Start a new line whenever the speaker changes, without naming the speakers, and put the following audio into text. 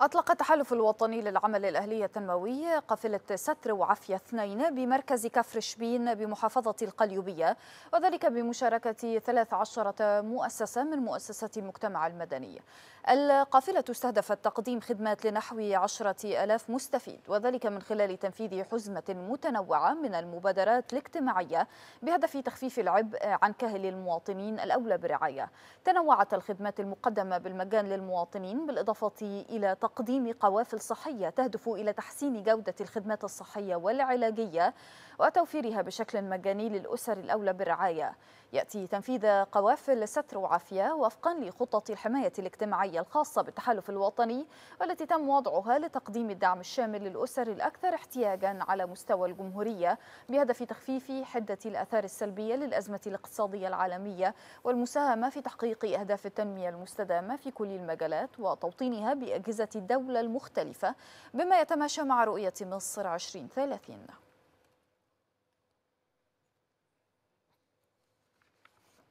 أطلق التحالف الوطني للعمل الأهلي التنموي قافلة ستر وعافية اثنين بمركز كفر شبين بمحافظة القليوبية وذلك بمشاركة 13 مؤسسة من مؤسسات المجتمع المدني القافلة استهدفت تقديم خدمات لنحو 10 ألاف مستفيد وذلك من خلال تنفيذ حزمة متنوعة من المبادرات الاجتماعية بهدف تخفيف العبء عن كاهل المواطنين الأولى برعاية تنوعت الخدمات المقدمة بالمجان للمواطنين بالإضافة إلى تقديم تقديم قوافل صحية تهدف إلى تحسين جودة الخدمات الصحية والعلاجية وتوفيرها بشكل مجاني للأسر الأولى بالرعاية يأتي تنفيذ قوافل ستر وعافية وفقا لخطة الحماية الاجتماعية الخاصة بالتحالف الوطني والتي تم وضعها لتقديم الدعم الشامل للأسر الأكثر احتياجا على مستوى الجمهورية بهدف تخفيف حدة الأثار السلبية للأزمة الاقتصادية العالمية والمساهمة في تحقيق أهداف التنمية المستدامة في كل المجالات وتوطينها بأجهزة الدولة المختلفة بما يتماشى مع رؤية مصر 2030